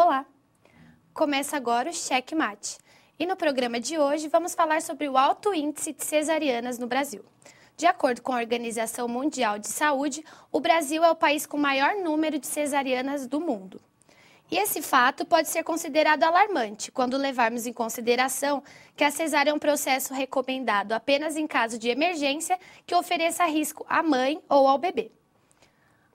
Olá! Começa agora o Cheque Mate. E no programa de hoje vamos falar sobre o alto índice de cesarianas no Brasil. De acordo com a Organização Mundial de Saúde, o Brasil é o país com maior número de cesarianas do mundo. E esse fato pode ser considerado alarmante quando levarmos em consideração que a cesárea é um processo recomendado apenas em caso de emergência que ofereça risco à mãe ou ao bebê.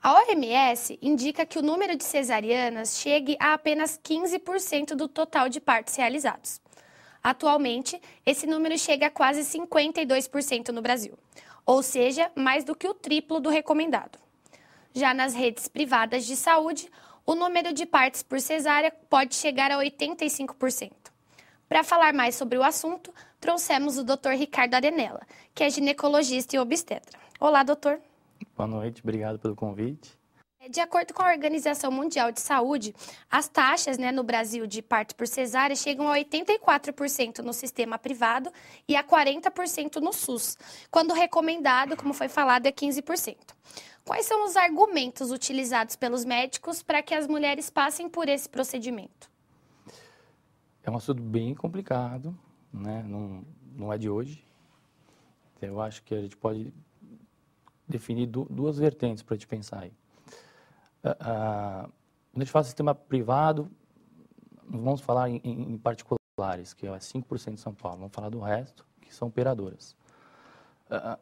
A OMS indica que o número de cesarianas chegue a apenas 15% do total de partos realizados. Atualmente, esse número chega a quase 52% no Brasil, ou seja, mais do que o triplo do recomendado. Já nas redes privadas de saúde, o número de partes por cesárea pode chegar a 85%. Para falar mais sobre o assunto, trouxemos o Dr. Ricardo Arenella, que é ginecologista e obstetra. Olá, doutor. Boa noite, obrigado pelo convite. É, de acordo com a Organização Mundial de Saúde, as taxas né, no Brasil de parto por cesárea chegam a 84% no sistema privado e a 40% no SUS, quando o recomendado, como foi falado, é 15%. Quais são os argumentos utilizados pelos médicos para que as mulheres passem por esse procedimento? É um assunto bem complicado, né? não, não é de hoje. Eu acho que a gente pode definir du duas vertentes para a gente pensar aí. Uh, uh, quando a gente fala sistema privado, vamos falar em, em particulares, que é 5% de São Paulo, vamos falar do resto, que são operadoras.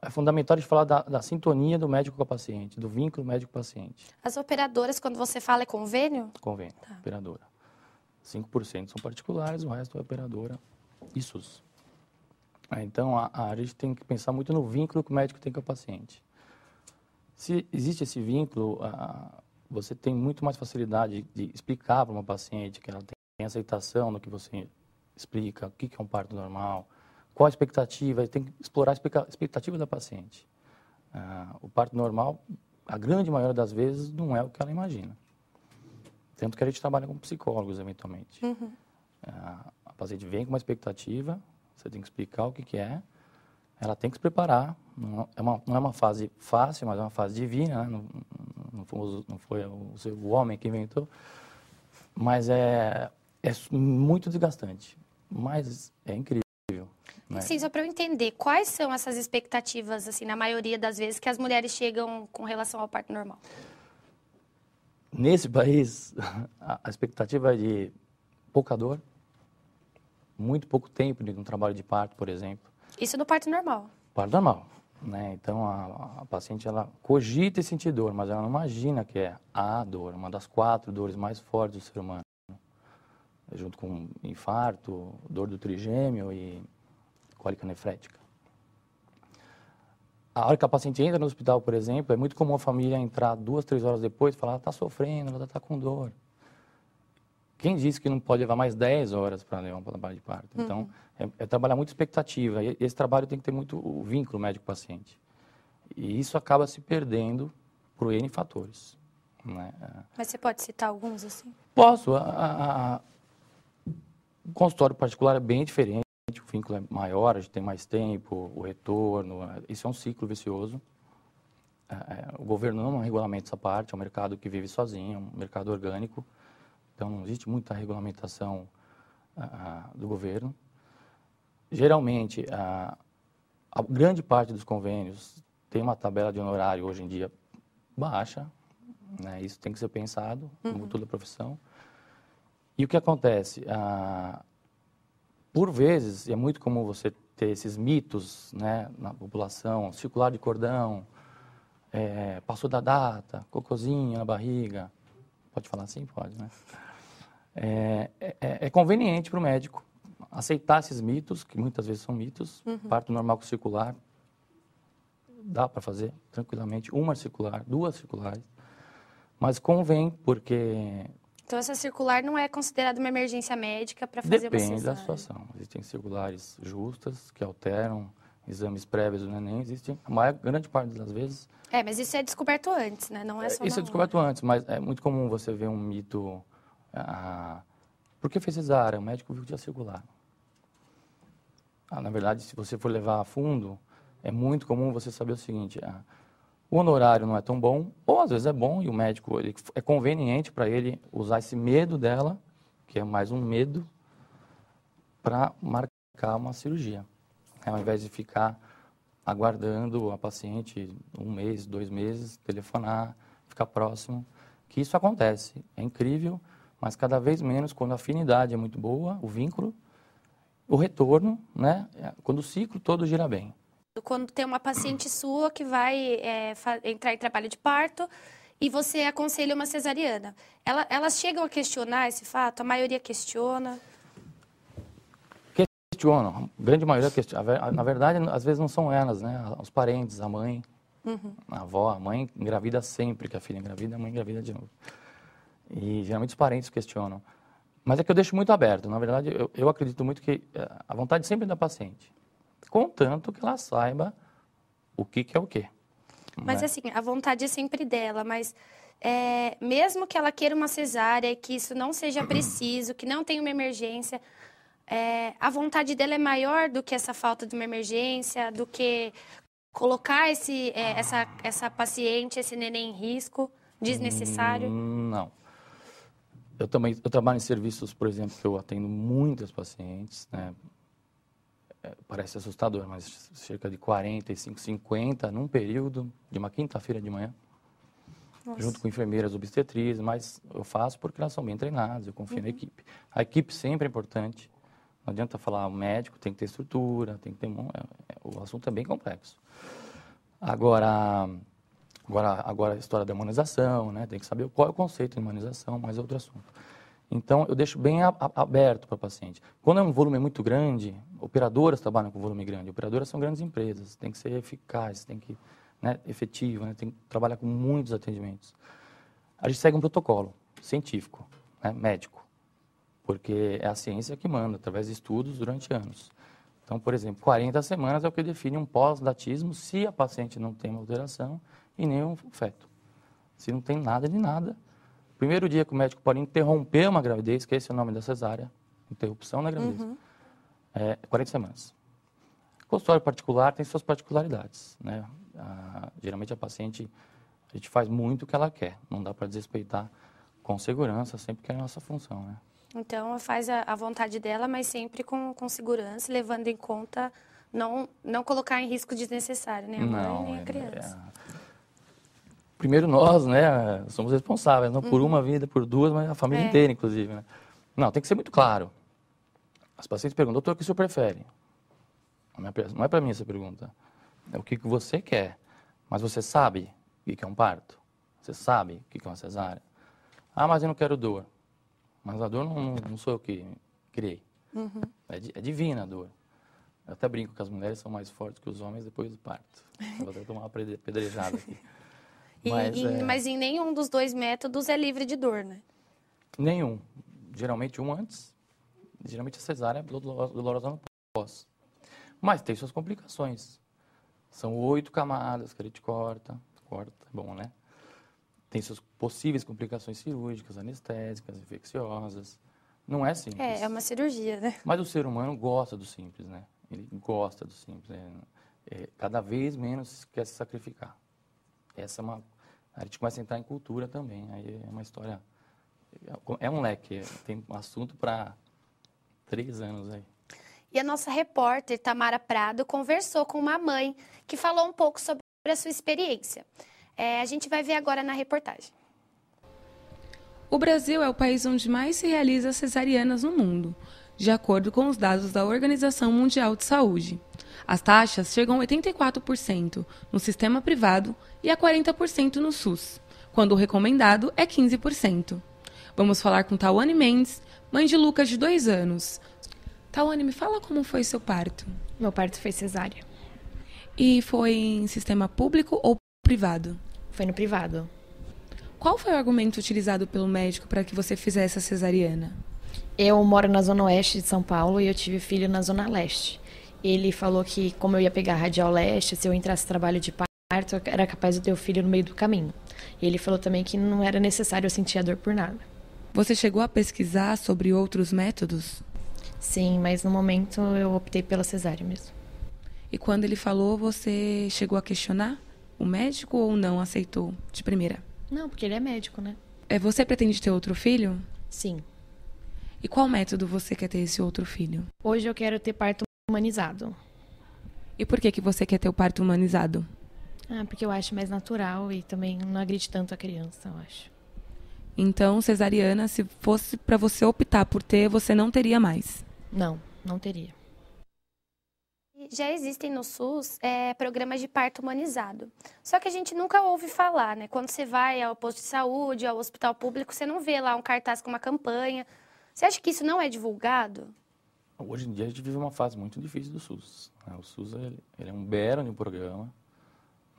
é fundamental a gente falar da, da sintonia do médico com o paciente, do vínculo médico-paciente. As operadoras, quando você fala, é convênio? Convênio, tá. operadora. 5% são particulares, o resto é operadora e SUS. Então, a, a, gente tem que pensar muito no vínculo que o médico tem com o paciente. Se existe esse vínculo, você tem muito mais facilidade de explicar para uma paciente que ela tem aceitação no que você explica, o que é um parto normal, qual a expectativa, tem que explorar a expectativa da paciente. Ah, o parto normal, a grande maioria das vezes, não é o que ela imagina. Tanto que a gente trabalha com psicólogos, eventualmente. Uhum. Ah, a paciente vem com uma expectativa, você tem que explicar o que, que é, ela tem que se preparar. Não é, é uma, não é uma fase fácil, mas é uma fase divina. Né? Não, não, foi, não foi o, o, homem que inventou. Mas é, é muito desgastante. Mas é incrível. Né? Sim, só para eu entender, quais são essas expectativas, assim, na maioria das vezes, que as mulheres chegam com relação ao parto normal? Nesse país, a expectativa é de pouca dor, muito pouco tempo de um trabalho de parto, por exemplo. Isso no parto normal? Parto normal. Né? Então a, a, paciente ela cogita e sentir dor, mas ela não imagina que é a dor, uma das quatro dores mais fortes do ser humano, junto com infarto, dor do trigêmeo e cólica nefrética. A hora que a paciente entra no hospital, por exemplo, é muito comum a família entrar duas, três horas depois e falar: está sofrendo, ela está com dor. Quem disse que não pode levar mais 10 horas para levar um trabalho de parto? Então, uhum. é, é, trabalhar muito expectativa. E esse trabalho tem que ter muito o vínculo médico-paciente. E isso acaba se perdendo por N fatores. Né? Mas você pode citar alguns assim? Posso. A, a, a, o consultório particular é bem diferente, o vínculo é maior, a gente tem mais tempo, o retorno. É, isso é um ciclo vicioso. É, é, o governo não regulamenta essa parte, é um mercado que vive sozinho, é um mercado orgânico. Então, não existe muita regulamentação ah, ah, do governo. Geralmente, a, a grande parte dos convênios tem uma tabela de honorário hoje em dia baixa. Né? Isso tem que ser pensado, uhum. como toda profissão. E o que acontece? Ah, por vezes, é muito comum você ter esses mitos né, na população, circular de cordão, é, passou da data, cocôzinho na barriga. Pode falar assim? Pode, né? É, é, é conveniente para o médico aceitar esses mitos, que muitas vezes são mitos, uhum. parto normal com circular, dá para fazer tranquilamente, uma circular, duas circulares, mas convém, porque... Então, essa circular não é considerada uma emergência médica para fazer Depende uma Depende da né? situação. Existem circulares justas, que alteram exames prévios do né, Enem, existe a maior, grande parte das vezes. É, mas isso é descoberto antes, né? Não é só. É, isso é descoberto hora. antes, mas é muito comum você ver um mito. Ah, por que fez cesárea? O médico viu que tinha circular. Ah, na verdade, se você for levar a fundo, é muito comum você saber o seguinte: ah, o honorário não é tão bom, ou às vezes é bom e o médico ele, é conveniente para ele usar esse medo dela, que é mais um medo, para marcar uma cirurgia ao invés de ficar aguardando a paciente um mês, dois meses, telefonar, ficar próximo, que isso acontece. É incrível, mas cada vez menos quando a afinidade é muito boa, o vínculo, o retorno, né? É, quando o ciclo todo gira bem. Quando tem uma paciente sua que vai é, entrar em trabalho de parto e você aconselha uma cesariana, ela, elas chegam a questionar esse fato? A maioria questiona? questionam, a grande maioria questiona. Na verdade, às vezes não são elas, né? Os parentes, a mãe, uhum. a avó, a mãe engravida sempre que a filha engravida, a mãe engravida de novo. E geralmente os parentes questionam. Mas é que eu deixo muito aberto. Na verdade, eu, eu acredito muito que eh, a vontade sempre é da paciente, contanto que ela saiba o que, que é o quê. Mas né? assim, a vontade é sempre dela, mas é, mesmo que ela queira uma cesárea, que isso não seja preciso, que não tenha uma emergência, é, a vontade dela é maior do que essa falta de uma emergência, do que colocar esse, é, essa, essa paciente, esse neném em risco desnecessário? Hum, não. Eu também eu trabalho em serviços, por exemplo, que eu atendo muitas pacientes, né? É, parece assustador, mas cerca de 45, 50 num período de uma quinta-feira de manhã. Nossa. junto com enfermeiras obstetrizes, mas eu faço porque elas são bem treinadas, eu confio uhum. na equipe. A equipe sempre é importante, não adianta falar médico, tem que ter estrutura, tem que ter. É, é, o assunto é bem complexo. Agora, agora, agora a história da humanização, né? Tem que saber qual é o conceito de humanização, mais outro assunto. Então, eu deixo bem aberto para o paciente. Quando é um volume muito grande, operadoras trabalham com volume grande. Operadoras são grandes empresas, tem que ser eficaz, tem que né, efetiva, né, tem que trabalhar com muitos atendimentos. A gente segue um protocolo científico, né, médico porque é a ciência que manda, através de estudos durante anos. Então, por exemplo, 40 semanas é o que define um pós-datismo se a paciente não tem uma alteração e nenhum feto. Se não tem nada de nada, primeiro dia que o médico pode interromper uma gravidez, que esse é o nome da cesárea, interrupção na gravidez, uhum. é 40 semanas. O consultório particular tem suas particularidades, né? A, geralmente a paciente, a gente faz muito o que ela quer, não dá para desrespeitar com segurança, sempre que é a nossa função, né? Então, faz a, a, vontade dela, mas sempre com, com segurança, levando em conta não, não colocar em risco desnecessário né? nem a mãe nem a criança. É... Primeiro nós, né, somos responsáveis, não uhum. por uma vida, por duas, mas a família é. inteira, inclusive. Né? Não, tem que ser muito claro. As pacientes perguntam, doutor, o que o senhor prefere? Não é para é mim essa pergunta. É o que você quer. Mas você sabe o que é um parto? Você sabe o que é uma cesárea? Ah, mas eu não quero dor. Mas a dor não, não sou eu que criei. Uhum. É, é, divina a dor. Eu até brinco que as mulheres são mais fortes que os homens depois do parto. Eu vou até tomar uma pedrejada aqui. mas, e, e, é... mas em nenhum dos dois métodos é livre de dor, né? Nenhum. Geralmente um antes, geralmente a cesárea é dolorosa no pós. Mas tem suas complicações. São oito camadas que ele te corta, corta, é bom, né? tem suas possíveis complicações cirúrgicas, anestésicas, infecciosas. Não é simples. É, é uma cirurgia, né? Mas o ser humano gosta do simples, né? Ele gosta do simples. É, é, cada vez menos quer se sacrificar. Essa é uma... A gente começa a entrar em cultura também. Aí é uma história... É um leque. Tem um assunto para três anos aí. E a nossa repórter, Tamara Prado, conversou com uma mãe que falou um pouco sobre a sua experiência. É, a gente vai ver agora na reportagem. O Brasil é o país onde mais se realiza cesarianas no mundo, de acordo com os dados da Organização Mundial de Saúde. As taxas chegam a 84% no sistema privado e a 40% no SUS, quando o recomendado é 15%. Vamos falar com Tawane Mendes, mãe de Lucas de dois anos. Tawane, me fala como foi seu parto. Meu parto foi cesárea. E foi em sistema público ou Privado. Foi no privado. Qual foi o argumento utilizado pelo médico para que você fizesse a cesariana? Eu moro na zona oeste de São Paulo e eu tive filho na zona leste. Ele falou que como eu ia pegar a radial leste, se eu entrasse trabalho de parto, eu era capaz de ter o filho no meio do caminho. ele falou também que não era necessário eu sentir a dor por nada. Você chegou a pesquisar sobre outros métodos? Sim, mas no momento eu optei pela cesárea mesmo. E quando ele falou, você chegou a questionar? o médico ou não aceitou de primeira? Não, porque ele é médico, né? É, você pretende ter outro filho? Sim. E qual método você quer ter esse outro filho? Hoje eu quero ter parto humanizado. E por que que você quer ter o parto humanizado? Ah, porque eu acho mais natural e também não agride tanto a criança, eu acho. Então, cesariana, se fosse para você optar por ter, você não teria mais? Não, não teria já existem no SUS é, programas de parto humanizado. Só que a gente nunca ouve falar, né? Quando você vai ao posto de saúde, ao hospital público, você não vê lá um cartaz com uma campanha. Você acha que isso não é divulgado? Hoje em dia a gente vive uma fase muito difícil do SUS. Né? O SUS ele, ele é um belo um programa.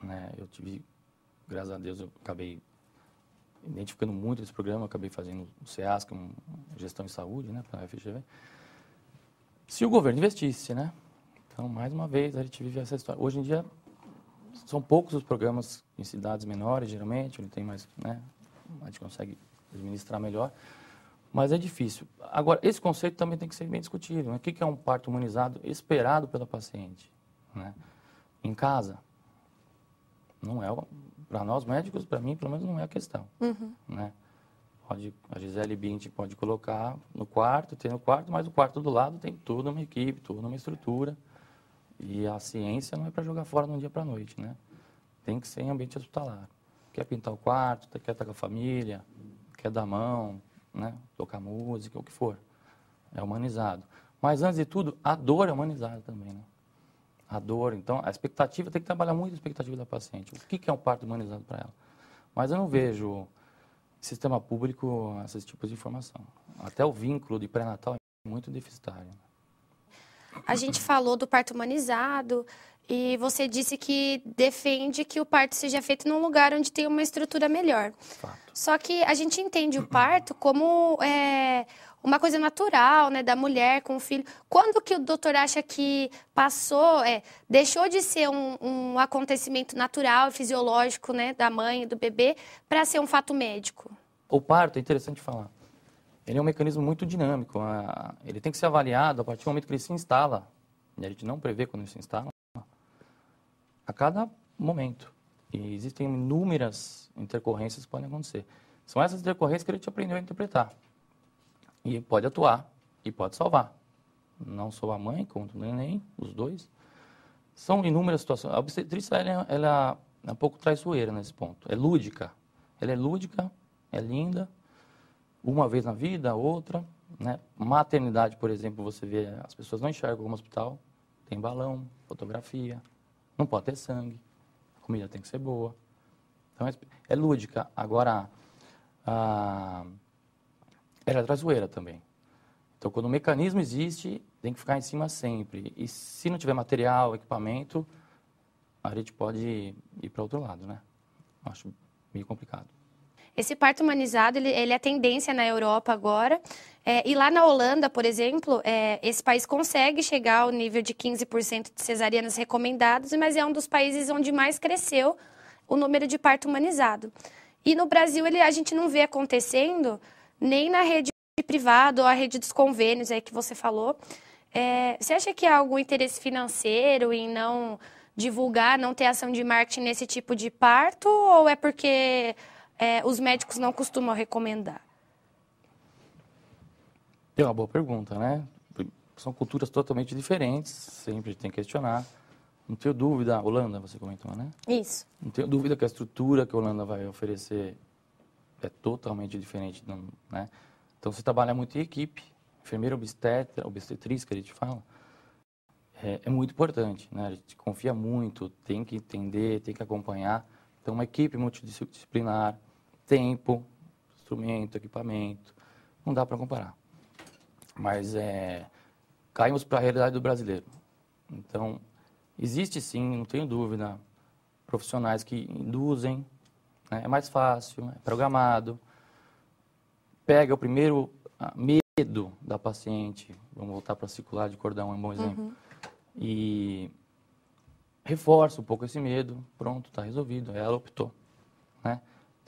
Né? Eu tive, graças a Deus, eu acabei identificando muito esse programa, acabei fazendo o SEASC, um, gestão de saúde, né, para a FGV. Se o governo investisse, né? Então, mais uma vez, a gente vive essa história. Hoje em dia, são poucos os programas em cidades menores, geralmente, onde tem mais, né? A gente consegue administrar melhor, mas é difícil. Agora, esse conceito também tem que ser bem discutido. Né? O que é um parto humanizado esperado pela paciente? Né? Em casa? Não é, para nós médicos, para mim, pelo menos, não é a questão. Uhum. Né? Pode, a Gisele Bint pode colocar no quarto, tem no quarto, mas o quarto do lado tem toda uma equipe, toda uma estrutura. E a ciência não é para jogar fora de um dia para a noite, né? Tem que ser em ambiente hospitalar. Quer pintar o quarto, tá, quer estar com a família, quer dar mão, né? tocar música, o que for. É humanizado. Mas, antes de tudo, a dor é humanizada também, né? A dor, então, a expectativa, tem que trabalhar muito a expectativa da paciente. O que, que é um parto humanizado para ela? Mas eu não vejo sistema público esses tipos de informação. Até o vínculo de pré-natal é muito deficitário. Né? a gente falou do parto humanizado e você disse que defende que o parto seja feito num lugar onde tem uma estrutura melhor. Fato. Só que a gente entende o parto como é, uma coisa natural, né, da mulher com o filho. Quando que o doutor acha que passou, é, deixou de ser um, um acontecimento natural fisiológico, né, da mãe e do bebê, para ser um fato médico? O parto, é interessante falar ele é um mecanismo muito dinâmico. ele tem que ser avaliado a partir do momento que ele se instala. E a gente não prevê quando ele se instala. A cada momento. E existem inúmeras intercorrências que podem acontecer. São essas intercorrências que ele te aprendeu a interpretar. E pode atuar e pode salvar. Não sou a mãe, conto o neném, os dois. São inúmeras situações. A obstetrícia ela, é, ela é um pouco traiçoeira nesse ponto. É lúdica. Ela é lúdica, é linda, uma vez na vida, outra. Né? Maternidade, por exemplo, você vê, as pessoas não enxergam como hospital. Tem balão, fotografia, não pode ter sangue, a comida tem que ser boa. Então, é, é lúdica. Agora, a... ela é traz zoeira também. Então, quando o mecanismo existe, tem que ficar em cima sempre. E se não tiver material, equipamento, a gente pode ir para outro lado, né? Acho meio complicado. Esse parto humanizado, ele, ele é tendência na Europa agora. É, e lá na Holanda, por exemplo, é, esse país consegue chegar ao nível de 15% de cesarianas recomendados, mas é um dos países onde mais cresceu o número de parto humanizado. E no Brasil, ele, a gente não vê acontecendo nem na rede privada ou a rede dos convênios aí que você falou. É, você acha que há algum interesse financeiro em não divulgar, não ter ação de marketing nesse tipo de parto? Ou é porque é, os médicos não costumam recomendar? É uma boa pergunta, né? São culturas totalmente diferentes, sempre tem que questionar. Não tenho dúvida, Holanda, você comentou, né? Isso. Não tenho dúvida que a estrutura que a Holanda vai oferecer é totalmente diferente, né? Então, você trabalha muito em equipe, enfermeira obstetra, obstetriz, que a gente fala, é, é, muito importante, né? A gente confia muito, tem que entender, tem que acompanhar. Então, uma equipe multidisciplinar, tempo, instrumento, equipamento, não dá para comparar. Mas é, caímos para a realidade do brasileiro. Então, existe sim, não tenho dúvida, profissionais que induzem, né? é mais fácil, é programado, pega o primeiro ah, medo da paciente, vamos voltar para circular de cordão, é um bom exemplo, uhum. e reforça um pouco esse medo, pronto, está resolvido, ela optou. Né?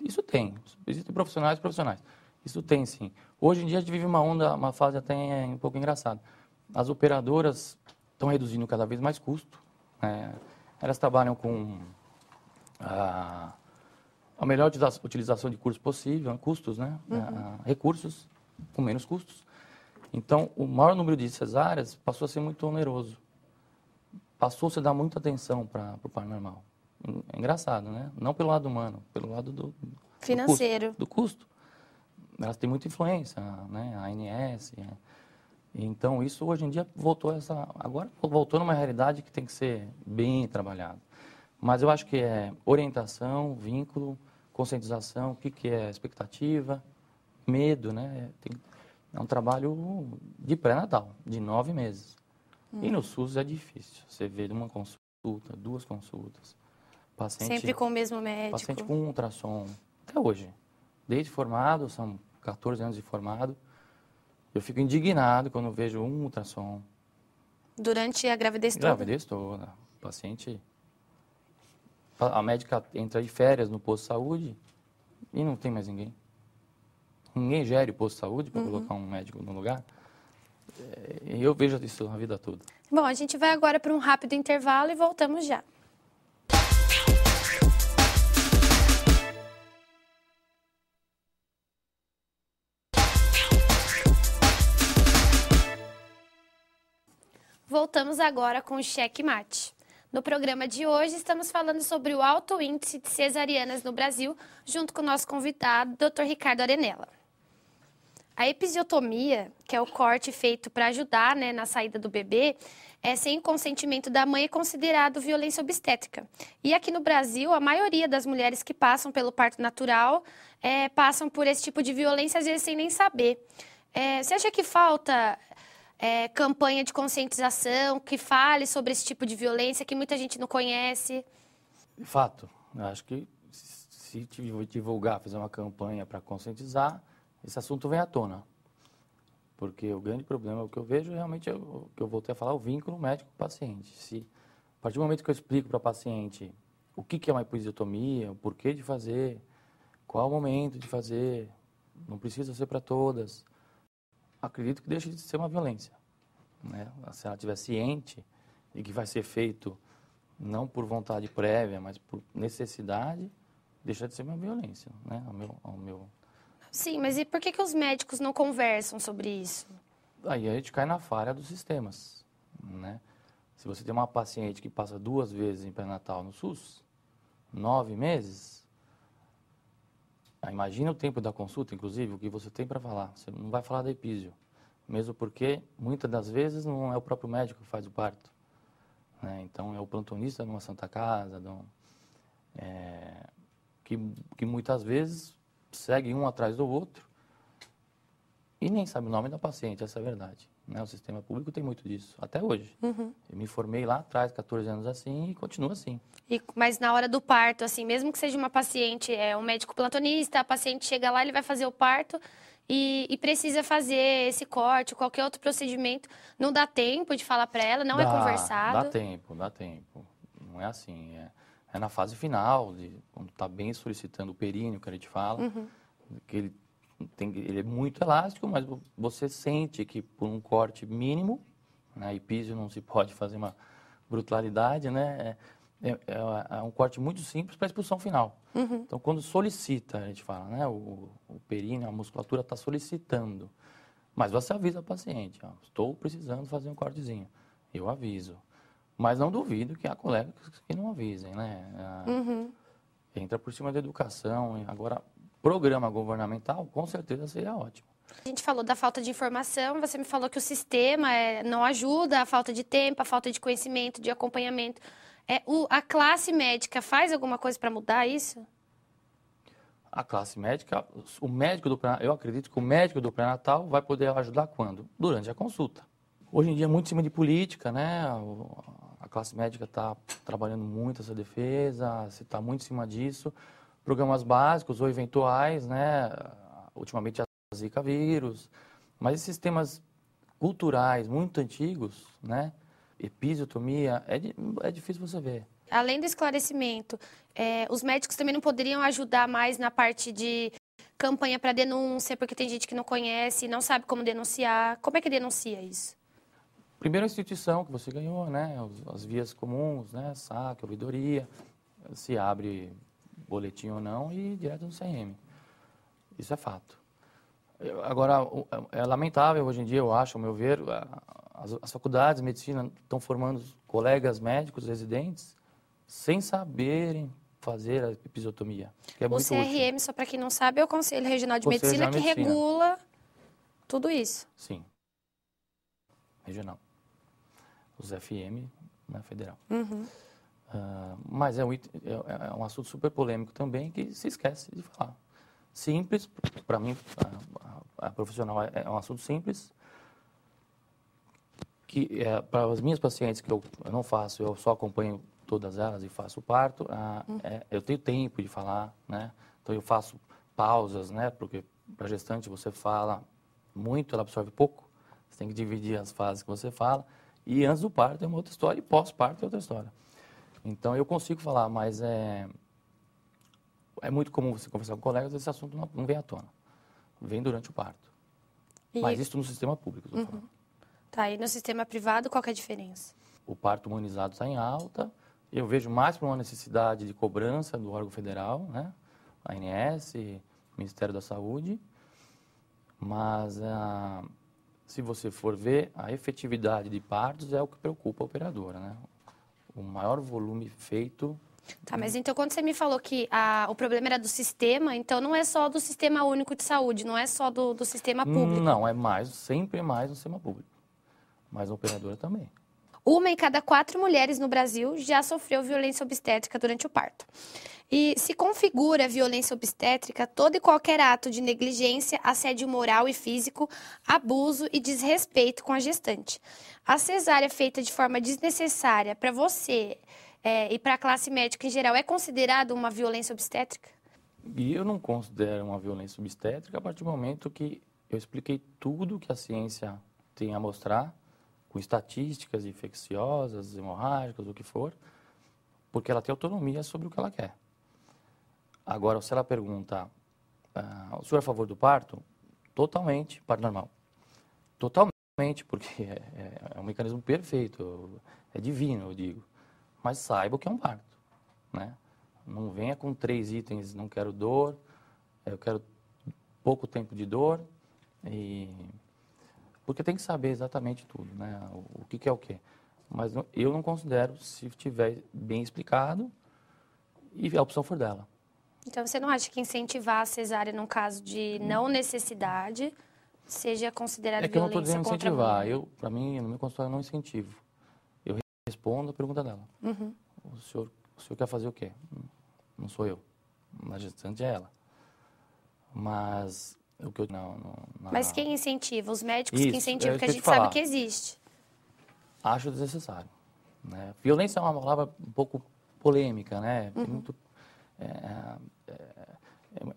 Isso tem, existem profissionais profissionais. Isso tem sim. Hoje em dia a gente vive uma onda, uma fase até um pouco engraçada. As operadoras estão reduzindo cada vez mais custo. Né? Elas trabalham com a, a, melhor utilização de custos possível, né? custos, né? Uhum. A, recursos com menos custos. Então, o maior número de cesáreas passou a ser muito oneroso passou-se dar muita atenção para o paranormal. É engraçado, né? Não pelo lado humano, pelo lado do... Financeiro. Do custo. Do custo. Elas têm muita influência, né? A ANS. É. Então, isso hoje em dia voltou essa... Agora voltou numa realidade que tem que ser bem trabalhada. Mas eu acho que é orientação, vínculo, conscientização, o que, que é expectativa, medo, né? Tem, é um trabalho de pré-natal, de nove meses. Hum. E no SUS é difícil. Você vê uma consulta, duas consultas. Paciente, Sempre com o mesmo médico. Paciente com um ultrassom. Até hoje. Desde formado, são 14 anos de formado. Eu fico indignado quando vejo um ultrassom. Durante a gravidez toda? Gravidez toda. O paciente. A médica entra de férias no posto de saúde e não tem mais ninguém. Ninguém gere o posto de saúde para uhum. colocar um médico no lugar. É, eu vejo isso na vida toda. Bom, a gente vai agora para um rápido intervalo e voltamos já. Voltamos agora com o Cheque Mate. No programa de hoje, estamos falando sobre o alto índice de cesarianas no Brasil, junto com o nosso convidado, Dr. Ricardo Arenella. A episiotomia, que é o corte feito para ajudar né, na saída do bebê, é sem consentimento da mãe é considerado violência obstétrica. E aqui no Brasil, a maioria das mulheres que passam pelo parto natural é, passam por esse tipo de violência, às vezes sem nem saber. É, você acha que falta é, campanha de conscientização que fale sobre esse tipo de violência que muita gente não conhece? De Fato. Eu acho que se divulgar, fazer uma campanha para conscientizar esse assunto vem à tona. Porque o grande problema, o que eu vejo realmente, é o que eu voltei a falar, o vínculo médico-paciente. Se, a partir do momento que eu explico para a paciente o que, que é uma episiotomia, o porquê de fazer, qual o momento de fazer, não precisa ser para todas, acredito que deixa de ser uma violência. Né? Se ela estiver ciente e que vai ser feito não por vontade prévia, mas por necessidade, deixa de ser uma violência, né? ao meu, ao meu Sim, mas e por que, que os médicos não conversam sobre isso? Aí a gente cai na falha dos sistemas, né? Se você tem uma paciente que passa duas vezes em pré-natal no SUS, nove meses, imagina o tempo da consulta, inclusive, o que você tem para falar. Você não vai falar da epísio, mesmo porque muitas das vezes não é o próprio médico que faz o parto. Né? Então é o plantonista de uma santa casa, um, é, que, que muitas vezes segue um atrás do outro e nem sabe o nome da paciente, essa é a verdade. Né? O sistema público tem muito disso, até hoje. Uhum. Eu me formei lá atrás, 14 anos assim, e continua assim. E, mas na hora do parto, assim, mesmo que seja uma paciente, é um médico plantonista, a paciente chega lá, ele vai fazer o parto e, e precisa fazer esse corte, qualquer outro procedimento, não dá tempo de falar para ela, não é dá, é conversado? Dá tempo, dá tempo. Não é assim, é é na fase final, de, quando está bem solicitando o períneo, que a gente fala, uhum. que ele, tem, ele é muito elástico, mas você sente que por um corte mínimo, né, e não se pode fazer uma brutalidade, né, é, é, é, é um corte muito simples para expulsão final. Uhum. Então, quando solicita, a gente fala, né, o, o períneo, a musculatura está solicitando, mas você avisa o paciente, ó, estou precisando fazer um cortezinho, eu aviso. Mas não duvido que há colegas que não avisem, né? uhum. Entra por cima da educação. Agora, programa governamental, com certeza seria ótimo. A gente falou da falta de informação, você me falou que o sistema é, não ajuda, a falta de tempo, a falta de conhecimento, de acompanhamento. É, o, a classe médica faz alguma coisa para mudar isso? A classe médica, o médico do eu acredito que o médico do pré-natal vai poder ajudar quando? Durante a consulta. Hoje em dia, é muito em cima de política, né? classe médica está trabalhando muito essa defesa, se está muito em cima disso. Programas básicos ou eventuais, né? Ultimamente a Zika vírus, mas esses temas culturais muito antigos, né? Episiotomia, é, é difícil você ver. Além do esclarecimento, é, os médicos também não poderiam ajudar mais na parte de campanha para denúncia, porque tem gente que não conhece, não sabe como denunciar. Como é que denuncia isso? Primeira instituição que você ganhou, né? As, as vias comuns, né? SAC, ouvidoria, se abre boletim ou não e direto no CM. Isso é fato. Eu, agora, é, é lamentável hoje em dia, eu acho, ao meu ver, as, as faculdades de medicina estão formando colegas médicos residentes sem saberem fazer a episiotomia. É o CRM, útil. só para quem não sabe, é o Conselho Regional de Conselho Medicina, Medicina que regula tudo isso. Sim. Regional os FM na né, federal. Uhum. Uh, mas é um, é, é, é um assunto super polêmico também que se esquece de falar. Simples, para mim, a, a, a, profissional é, é um assunto simples, que é, para as minhas pacientes que eu, eu, não faço, eu só acompanho todas elas e faço parto, ah, uhum. é, eu tenho tempo de falar, né? Então eu faço pausas, né? Porque para gestante você fala muito, ela absorve pouco. Você tem que dividir as fases que você fala. E antes do parto é uma outra história e pós-parto é outra história. Então eu consigo falar, mas é é muito comum você conversar com colegas esse assunto não, não vem à tona. Vem durante o parto. E... Mas isso no sistema público, estou uhum. falando. Tá, e no sistema privado qual é a diferença? O parto humanizado está em alta. Eu vejo mais para uma necessidade de cobrança do órgão federal, né? ANS, Ministério da Saúde. Mas uh, se você for ver, a efetividade de partos é o que preocupa a operadora, né? O maior volume feito Tá, mas então quando você me falou que a, o problema era do sistema, então não é só do sistema único de saúde, não é só do, do sistema público? Não, é mais, sempre é mais no sistema público. Mas a operadora também. Uma em cada quatro mulheres no Brasil já sofreu violência obstétrica durante o parto. E se configura violência obstétrica todo e qualquer ato de negligência, assédio moral e físico, abuso e desrespeito com a gestante. A cesárea feita de forma desnecessária para você é, e para a classe médica em geral é considerado uma violência obstétrica? E eu não considero uma violência obstétrica a partir do momento que eu expliquei tudo que a ciência tem a mostrar com estatísticas infecciosas, hemorrágicas, o que for, porque ela tem autonomia sobre o que ela quer. Agora, se ela pergunta, ah, o senhor é a favor do parto? Totalmente, parto normal. Totalmente, porque é, é, é um mecanismo perfeito, é divino, eu digo. Mas saiba o que é um parto, né? Não venha com três itens, não quero dor, eu quero pouco tempo de dor e porque tem que saber exatamente tudo, né? O, o que, que, é o quê. Mas não, eu não considero se tiver bem explicado e a opção for dela. Então você não acha que incentivar a cesárea num caso de não necessidade seja considerado é que eu não estou dizendo incentivar. Eu, para mim, no meu consultório eu não incentivo. Eu respondo a pergunta dela. Uhum. O senhor, o senhor quer fazer o quê? Não sou eu. A gestante é ela. Mas o que eu... Não, não, Mas quem incentiva? Os médicos é Isso, que incentivam, que a gente sabe que existe. Acho desnecessário. Né? Violência é uma palavra um pouco polêmica, né? Uhum. Muito, é, é, é,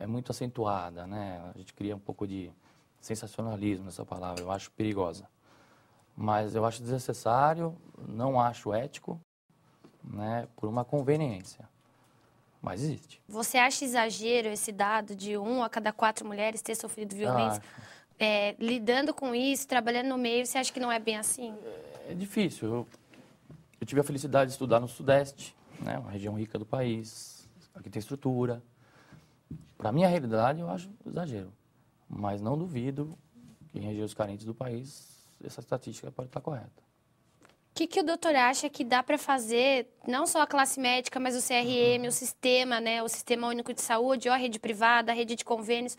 é, muito acentuada, né? A gente cria um pouco de sensacionalismo nessa palavra, eu acho perigosa. Mas eu acho desnecessário, não acho ético, né? Por uma conveniência. Mas existe. Você acha exagero esse dado de um a cada quatro mulheres ter sofrido violência? Ah, é, lidando com isso, trabalhando no meio, você acha que não é bem assim? É, é difícil. Eu, eu tive a felicidade de estudar no Sudeste, né, uma região rica do país, aqui tem estrutura. Para minha realidade, eu acho exagero. Mas não duvido que em regiões carentes do país essa estatística pode estar correta que, que o doutor acha que dá para fazer, não só a classe médica, mas o CRM, uhum. o sistema, né, o Sistema Único de Saúde, a rede privada, a rede de convênios?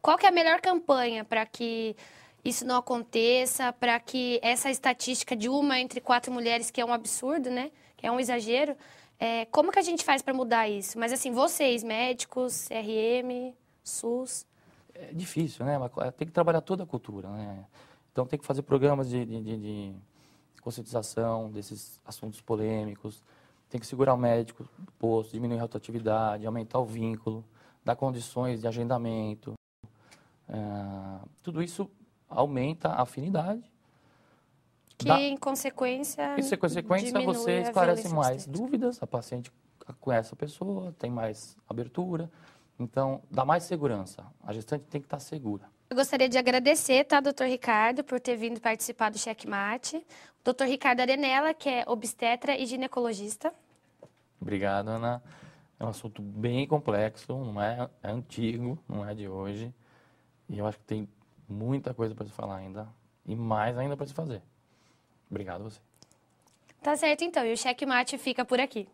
Qual que é a melhor campanha para que isso não aconteça, para que essa estatística de uma entre quatro mulheres, que é um absurdo, né, que é um exagero, é, como que a gente faz para mudar isso? Mas assim, vocês, médicos, CRM, SUS... É difícil, né? Tem que trabalhar toda a cultura, né? Então tem que fazer programas de, de, de conscientização desses assuntos polêmicos, tem que segurar o médico do posto, diminuir a rotatividade, aumentar o vínculo, dar condições de agendamento. É, tudo isso aumenta a afinidade. Que, em consequência, em consequência você esclarece mais dúvidas, a paciente conhece a pessoa, tem mais abertura. Então, dá mais segurança. A gestante tem que estar segura. Eu gostaria de agradecer, tá, doutor Ricardo, por ter vindo participar do Checkmate. Doutor Ricardo Arenella, que é obstetra e ginecologista. Obrigado, Ana. É um assunto bem complexo, não é, é antigo, não é de hoje. E eu acho que tem muita coisa para se falar ainda e mais ainda para se fazer. Obrigado a você. Tá certo então, e o checkmate fica por aqui.